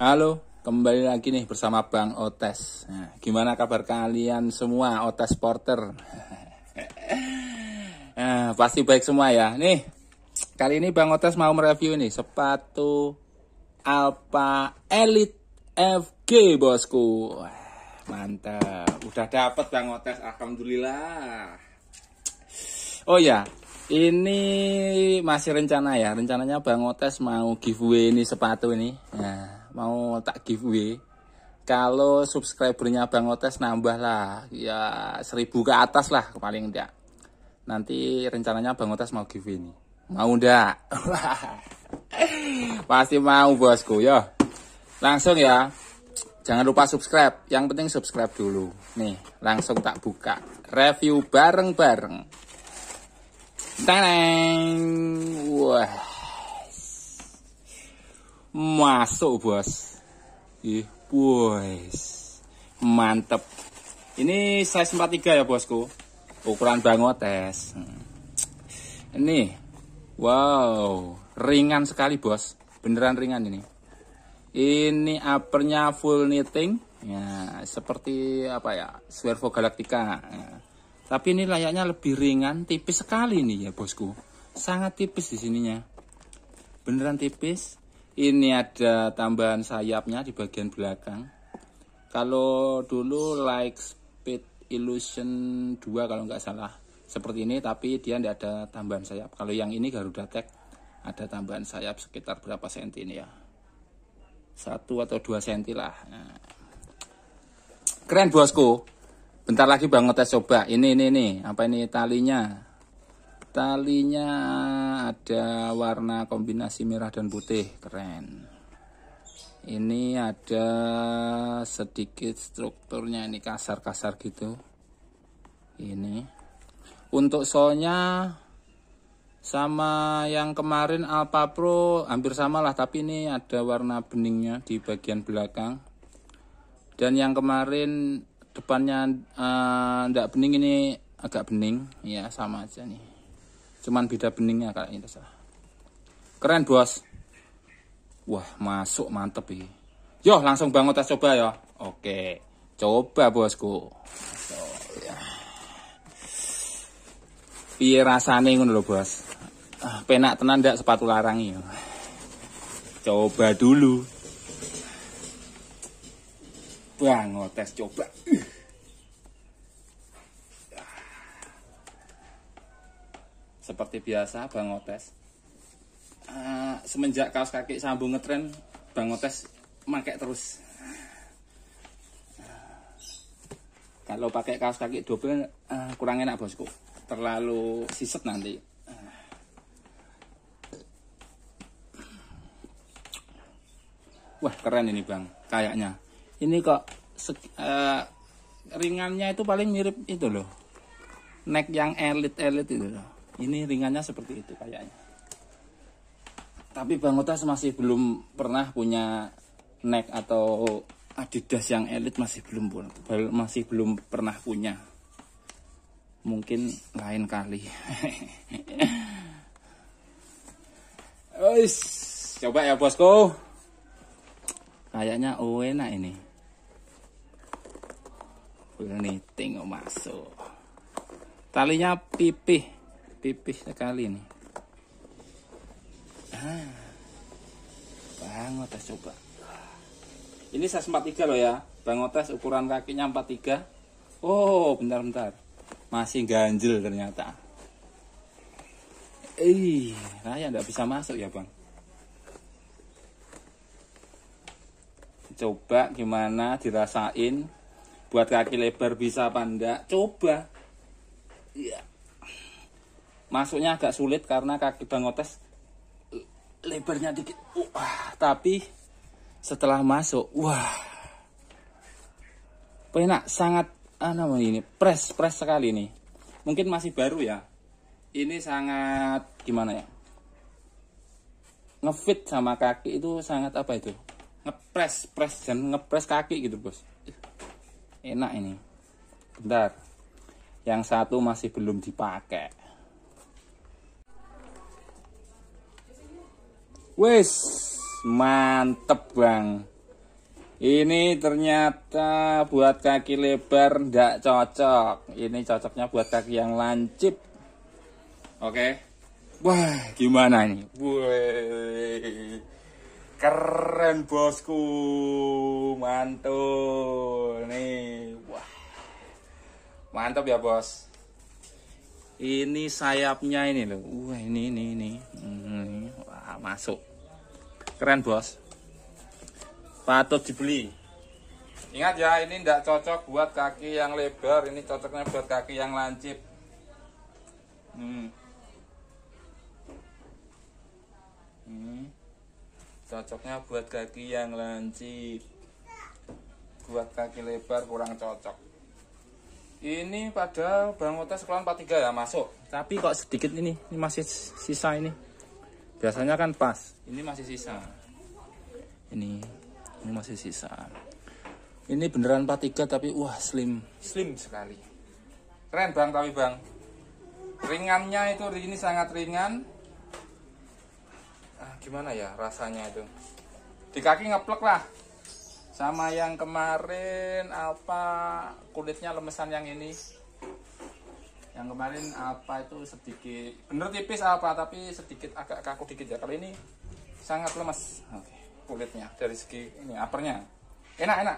Halo, kembali lagi nih bersama Bang Otes. Nah, gimana kabar kalian semua Otes Porter? nah, pasti baik semua ya. Nih, kali ini Bang Otes mau mereview nih sepatu Alpha Elite FG bosku. Mantap, udah dapet Bang Otes, alhamdulillah. Oh ya, ini masih rencana ya. Rencananya Bang Otes mau giveaway ini sepatu ini. Nah, mau tak giveaway kalau subscribernya Bang Otes nambah lah ya seribu ke atas lah paling enggak nanti rencananya Bang Otes mau giveaway nih mau enggak pasti mau bosku ya langsung ya jangan lupa subscribe yang penting subscribe dulu nih langsung tak buka review bareng-bareng Taneng. Wah. Masuk bos. Ih, bos Mantep. Ini size 43 ya bosku. Ukuran tes hmm. Ini. Wow. Ringan sekali bos. Beneran ringan ini. Ini uppernya full knitting. Ya, seperti apa ya? Swervo Galactica. Ya. Tapi ini layaknya lebih ringan, tipis sekali ini ya bosku. Sangat tipis di sininya. Beneran tipis ini ada tambahan sayapnya di bagian belakang kalau dulu like speed illusion 2 kalau nggak salah seperti ini tapi dia tidak ada tambahan sayap kalau yang ini Garuda Tech ada tambahan sayap sekitar berapa senti ini ya satu atau dua senti lah nah. keren bosku bentar lagi banget tes coba ini ini ini apa ini talinya talinya ada warna kombinasi merah dan putih keren ini ada sedikit strukturnya ini kasar-kasar gitu ini untuk soalnya sama yang kemarin Alpha Pro hampir samalah tapi ini ada warna beningnya di bagian belakang dan yang kemarin depannya tidak eh, uh, bening ini agak bening ya sama aja nih cuman beda beningnya ini salah keren bos wah masuk mantep ya yo langsung bangun tes coba ya oke coba bosku piye rasane ngono lho bos ah, penak tenan ndak sepatu larang ya coba dulu bangun tes coba seperti biasa Bang Otes uh, semenjak kaos kaki sambung ngetren Bang Otes pakai terus ah, kalau pakai kaos kaki double uh, kurang enak bosku terlalu siset nanti uh. wah keren ini Bang kayaknya ini kok uh, ringannya itu paling mirip itu loh neck yang elit-elit itu loh ini ringannya seperti itu kayaknya tapi Bang Otas masih belum pernah punya neck atau Adidas yang elit masih belum masih belum pernah punya mungkin lain kali Ois, coba ya bosku kayaknya oh, enak ini ini tengok masuk talinya pipih pipih sekali nih ah, bangotas coba ini saya 43 loh ya bangotes ukuran kakinya 43 oh bentar-bentar masih ganjil ternyata eh saya nggak bisa masuk ya bang coba gimana dirasain buat kaki lebar bisa apa enggak coba iya yeah. Masuknya agak sulit karena kaki Bang Otes lebarnya dikit. Wah, tapi setelah masuk, wah. Enak, sangat ah namanya ini press press sekali ini Mungkin masih baru ya. Ini sangat gimana ya? Ngefit sama kaki itu sangat apa itu? Ngepres, press dan ngepres kaki gitu, Bos. Enak ini. Bentar. Yang satu masih belum dipakai. Wes, mantep bang. Ini ternyata buat kaki lebar ndak cocok. Ini cocoknya buat kaki yang lancip. Oke. Wah, gimana ini? Wih. Keren bosku. Mantul. Nih. Wah. Mantap ya, Bos. Ini sayapnya ini loh. Wah, ini ini ini. Hmm, Wah, masuk keren bos patut dibeli ingat ya ini tidak cocok buat kaki yang lebar ini cocoknya buat kaki yang lancip hmm. Hmm. cocoknya buat kaki yang lancip buat kaki lebar kurang cocok ini pada bang Otes 43 ya masuk tapi kok sedikit ini ini masih sisa ini biasanya kan pas ini masih sisa ini ini masih sisa ini beneran 43 tapi wah slim slim sekali keren bang tapi bang ringannya itu ini sangat ringan ah, gimana ya rasanya itu di kaki ngeplek lah sama yang kemarin apa kulitnya lemesan yang ini yang kemarin apa itu sedikit bener tipis apa tapi sedikit agak kaku dikit ya kalau ini sangat lemas okay. kulitnya dari segi ini apernya enak enak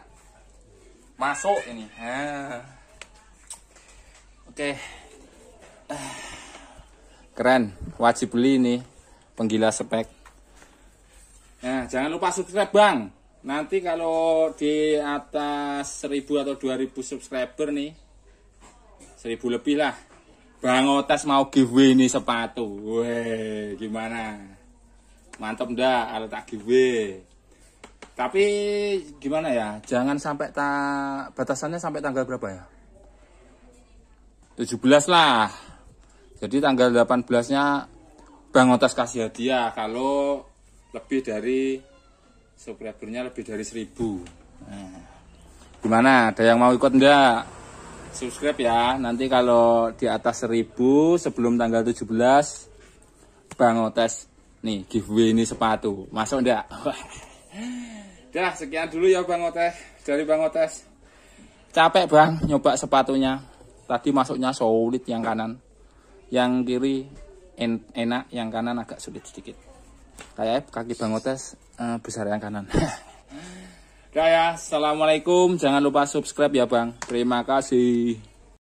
masuk ini ah. Oke ah. keren wajib beli ini penggila spek nah jangan lupa subscribe bang nanti kalau di atas 1000 atau 2000 subscriber nih 1000 lebih lah Bang Otes mau giveaway ini sepatu. Weh, gimana? Mantap ndak ada tak giveaway. Tapi gimana ya? Jangan sampai ta batasannya sampai tanggal berapa ya? 17 lah. Jadi tanggal 18-nya Bang Otes kasih hadiah kalau lebih dari subscribernya lebih dari 1000. Nah. Gimana? Ada yang mau ikut ndak? subscribe ya nanti kalau di atas 1000 sebelum tanggal 17 Bang Otes nih giveaway ini sepatu masuk enggak Dah sekian dulu ya Bang Otes dari Bang Otes capek Bang nyoba sepatunya tadi masuknya solid yang kanan yang kiri en enak yang kanan agak sulit sedikit kayak kaki Bang Otes uh, besar yang kanan Udah ya, Assalamualaikum. Jangan lupa subscribe ya Bang. Terima kasih.